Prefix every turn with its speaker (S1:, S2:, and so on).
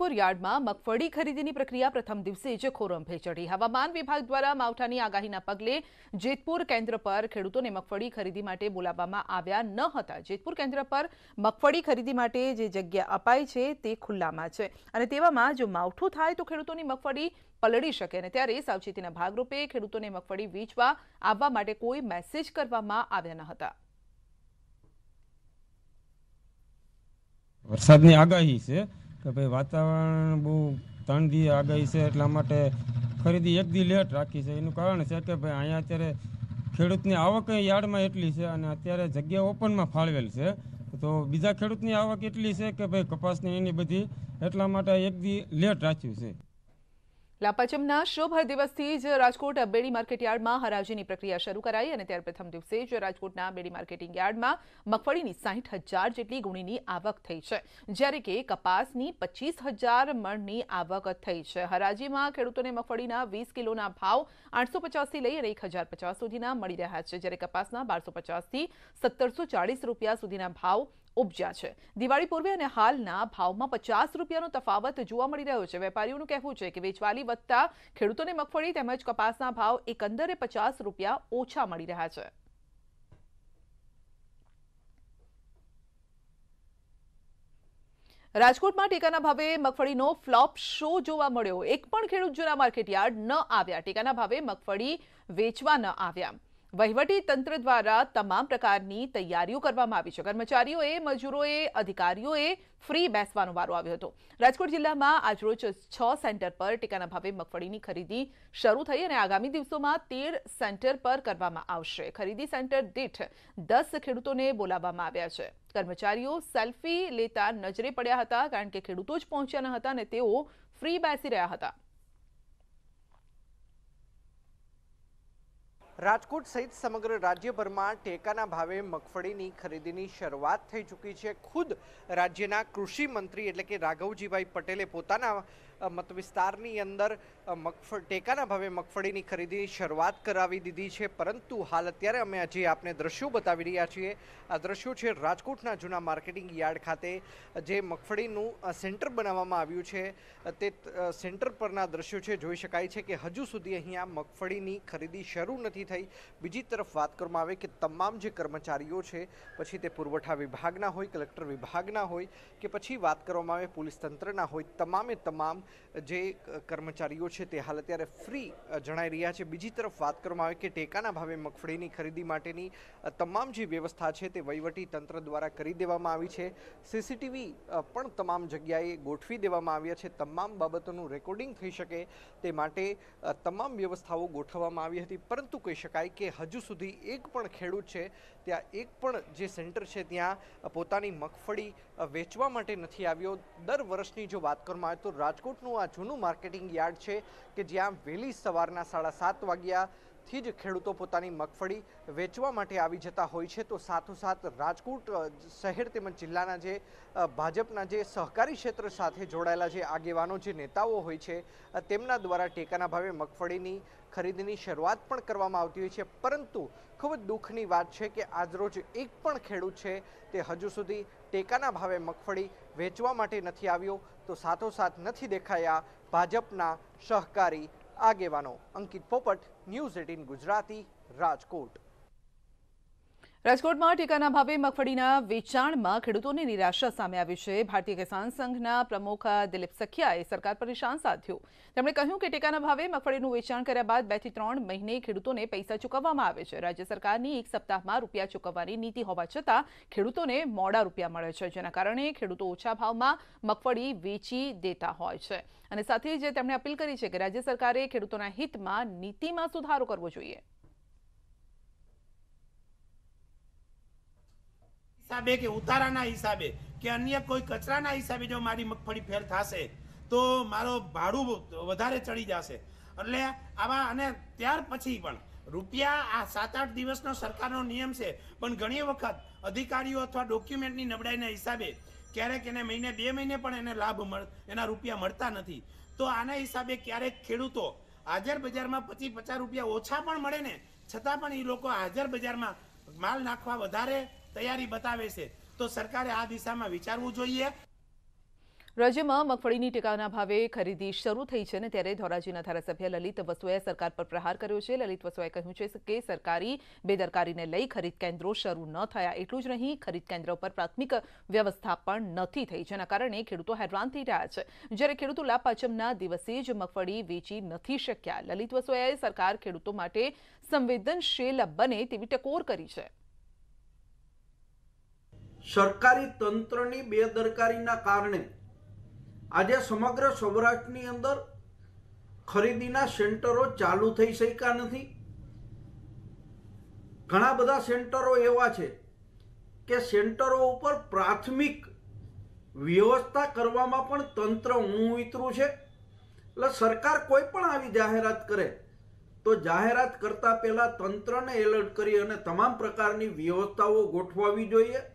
S1: પુર યાર્ડમાં મગફળી ખરીદીની પ્રક્રિયા પ્રથમ દિવસે જ ખોરંભે ચઢી હવામાન વિભાગ દ્વારા માવઠાની આગાહીના પગલે જેતપુર કેન્દ્ર પર ખેડૂતોને મગફળી ખરીદી માટે બોલાવવામાં આવ્યા ન હતા જેતપુર કેન્દ્ર પર મગફળી ખરીદી માટે જે જગ્યા અપાઈ છે તે ખુલ્લામાં છે અને તેવામાં જો માવઠું થાય તો ખેડૂતોની મગફળી પલળી શકે અને ત્યારે સાવચેતીના ભાગરૂપે ખેડૂતોને મગફળી વેચવા આવવા માટે કોઈ મેસેજ કરવામાં આવ્યા ન હતા
S2: વરસાદની આગાહી છે કે ભાઈ વાતાવરણ બહુ ત્રણ દી આગાહી છે એટલા માટે ખરીદી એક દી લેટ રાખી છે એનું કારણ છે કે ભાઈ અહીંયા અત્યારે ખેડૂતની આવક યાર્ડમાં એટલી છે અને અત્યારે જગ્યા ઓપનમાં ફાળવેલ છે તો બીજા ખેડૂતની આવક એટલી છે કે ભાઈ કપાસની એની બધી એટલા માટે એક દી લેટ રાખ્યું છે
S1: લાપચમના શોભ દરવસથી જ રાજકોટ બેડી માર્કેટયાર્ડમાં હરાજીની પ્રક્રિયા શરૂ કરાઈ અને ત્યાર પ્રથમ દિવસથી જ રાજકોટના બેડી માર્કેટિંગ યાર્ડમાં મગફળીની 60000 જેટલી ગુણીની આવક થઈ છે જ્યારે કપાસની 25000 મણની આવક થઈ છે હરાજીમાં ખેડૂતોને મગફળીના 20 કિલોના ભાવ 850 થી લઈ 1050 સુધીના મળી રહ્યા છે જ્યારે કપાસના 1250 થી 1740 રૂપિયા સુધીના ભાવ ઉબ્જા છે દિવાળી પૂર્વે અને હાલના ભાવમાં ₹50 નો તફાવત જોવા મળી રહ્યો છે વેપારીઓનું કહેવું છે કે વેચવાલી બත්තા ખેડૂતોની મગફળી તેમજ કપાસના ભાવ એકંદરે ₹50 ઓછા મળી રહ્યા છે રાજકોટમાં ડીકાના ભાવે મગફળીનો ફ્લોપ શો જોવા મળ્યો એક પણ ખેડૂત જુના માર્કેટયાર્ડ ન આવ્યા ડીકાના ભાવે મગફળી વેચવા ન આવ્યા વહીવટી તંત્ર દ્વારા તમામ પ્રકારની તૈયારીઓ કરવામાં આવી છે. કર્મચારીઓ એ મજૂરો એ અધિકારીઓ એ ફ્રી બેસવાનો વારો આવ્યો હતો. રાજકોટ જિલ્લામાં આજરોજ 6 સેન્ટર પર ટિકાના ભાવે મગફળીની ખરીદી શરૂ થઈ અને આગામી દિવસોમાં 13 સેન્ટર પર કરવામાં આવશે. ખરીદી સેન્ટર દીઠ 10 ખેડૂતોને બોલાવવામાં આવ્યા છે. કર્મચારીઓ સેલ્ફી લેતા નજરે પડ્યા હતા કારણ કે ખેડૂતો જ પહોંચ્યા ન હતા અને તેઓ ફ્રી બેસી રહ્યા હતા.
S3: રાજકોટ સહિત સમગ્ર રાજ્યભરમાં ટેકાના ભાવે મગફળીની ખરીદીની શરૂઆત થઈ ચૂકી છે ખુદ રાજ્યના કૃષિ મંત્રી એટલે કે રાઘવજીભાઈ પટેલે પોતાના વિસ્તારની અંદર મગફ ટેકાના ભાવે મગફળીની ખરીદીની શરૂઆત કરાવી દીધી છે પરંતુ હાલ અત્યારે અમે આજે આપને દ્રશ્યો બતાવી રહ્યા છીએ આ દ્રશ્યો છે રાજકોટના જૂના માર્કેટિંગ યાર્ડ ખાતે જે મગફળીનું સેન્ટર બનાવવામાં આવ્યું છે તે સેન્ટર પરના દ્રશ્યો છે જોઈ શકાય છે કે હજુ સુધી અહીંયા મગફળીની ખરીદી શરૂ નથી થઈ બીજી તરફ વાત કરવામાં આવે કે તમામ જે કર્મચારીઓ છે પછી તે પુરવઠા વિભાગના હોય કલેક્ટર વિભાગના હોય કે પછી વાત કરવામાં આવે પોલીસ તંત્રના હોય તમામે તમામ જે કર્મચારીઓ છે તે હાલ અત્યારે ફ્રી જણાઈ રહ્યા છે બીજી તરફ વાત કરવામાં આવે કે ટેકાના ભાવે મગફળીની ખરીદી માટેની તમામ જે વ્યવસ્થા છે તે વહીવટી તંત્ર દ્વારા કરી દેવામાં આવી છે સીસીટીવી પણ તમામ જગ્યાએ ગોઠવી દેવામાં આવ્યા છે તમામ બાબતોનું રેકોર્ડિંગ થઈ શકે તે માટે તમામ વ્યવસ્થાઓ ગોઠવવામાં આવી હતી પરંતુ કહી શકાય કે હજુ સુધી એક પણ ખેડૂત છે ત્યાં એક પણ જે સેન્ટર છે ત્યાં પોતાની મગફળી વેચવા માટે નથી આવ્યો દર વર્ષની જો વાત કરવામાં આવે તો રાજકોટનું આ જૂનું માર્કેટિંગ યાર્ડ છે કે જ્યાં વહેલી સવારના સાડા સાત વાગ્યા થી જ ખેડૂતો પોતાની મગફળી વેચવા માટે આવી જતા હોય છે તો સાથોસાથ રાજકોટ શહેર તેમજ જિલ્લાના જે ભાજપના જે સહકારી ક્ષેત્ર સાથે જોડાયેલા જે આગેવાનો જે નેતાઓ હોય છે તેમના દ્વારા ટેકાના ભાવે મગફળીની ખરીદીની શરૂઆત પણ કરવામાં આવતી હોય છે પરંતુ ખૂબ જ દુઃખની વાત છે કે આજરોજ એક પણ ખેડૂત છે તે હજુ સુધી ટેકાના ભાવે મગફળી વેચવા માટે નથી આવ્યો તો સાથોસાથ નથી દેખાયા ભાજપના સહકારી આગેવાનો અંકિત પોપટ ન્યૂઝ એટીન ગુજરાતી રાજકોટ
S1: રાજકોટ માં ટિકાના ભાવે મગફળીના વેચાણ માં ખેડૂતો ની નિરાશા સામે આવી છે ભારતીય ખેસાન સંગઠનાના પ્રમુખ દિલીપ સખિયાએ સરકાર પર નિશાન સાધ્યું તેમણે કહ્યું કે ટિકાના ભાવે મગફળીનું વેચાણ કર્યા બાદ 2 થી 3 મહિના ખેડૂતોને પૈસા ચૂકવવામાં આવે છે રાજ્ય સરકારની એક સપ્તાહમાં રૂપિયા ચૂકવવાની નીતિ હોવા છતાં ખેડૂતોને મોડા રૂપિયા મળ્યા છે જેના કારણે ખેડૂતો ઓછા ભાવમાં મગફળી વેચી દેતા હોય છે અને સાથે જ તેમણે અપીલ કરી છે કે રાજ્ય સરકારે ખેડૂતોના હિતમાં નીતિમાં સુધારો કરવો જોઈએ
S2: હિસાબે કે ઉતારાના હિસાબે કે અન્ય કોઈ કચરાના હિસાબે જો મારી મગફળી ફેર થશે તો મારો ભાડું વધારે ચડી જશે એટલે આવા અને ત્યાર પછી પણ રૂપિયા આ સાત આઠ દિવસનો સરકારનો નિયમ છે પણ ઘણી વખત અધિકારીઓ અથવા ડોક્યુમેન્ટની નબળાઈના હિસાબે ક્યારેક એને મહિને બે મહિને પણ એને લાભ મળ એના રૂપિયા મળતા નથી તો આના હિસાબે ક્યારેક ખેડૂતો હાજર બજારમાં પચીસ પચાસ રૂપિયા ઓછા પણ મળે ને છતાં પણ એ લોકો હાજર બજારમાં માલ નાખવા વધારે તૈયારી બતાવે છે તો સરકારે આ દિશામાં વિચારવું જોઈએ
S1: રાજ્યમાં મગફળીની ટેકાના ભાવે ખરીદી શરૂ થઈ છે અને ત્યારે ધોરાજીના ધારાસભ્ય લલિત વસુએ સરકાર પર પ્રહાર કર્યો છે લલિત વસુએ કહ્યું છે કે સરકારી બેદરકારીને લઈ ખરીદ કેન્દ્રો શરૂ ન થયા એટલું જ નહીં ખરીદ કેન્દ્ર પર પ્રાથમિક વ્યવસ્થા પણ નથી થઈ જેના કારણે ખેડૂતો હેરાન થઈ રહ્યા છે જ્યારે ખેડૂતો લાભ દિવસે જ મગફળી વેચી નથી શક્યા લલિત વસુએ સરકાર ખેડૂતો માટે સંવેદનશીલ બને તેવી ટકોર કરી છે
S3: સરકારી તંત્રની બેદરકારીના કારણે આજે સમગ્ર સૌરાષ્ટ્રની અંદર ખરીદીના સેન્ટરો ચાલુ થઈ શક્યા નથી ઘણા બધા સેન્ટરો એવા છે કે સેન્ટરો ઉપર પ્રાથમિક વ્યવસ્થા કરવામાં પણ તંત્ર ઊણું વિતરું છે એટલે સરકાર કોઈ પણ આવી જાહેરાત કરે તો જાહેરાત
S1: કરતાં પહેલાં તંત્રને એલર્ટ કરી અને તમામ પ્રકારની વ્યવસ્થાઓ ગોઠવાવી જોઈએ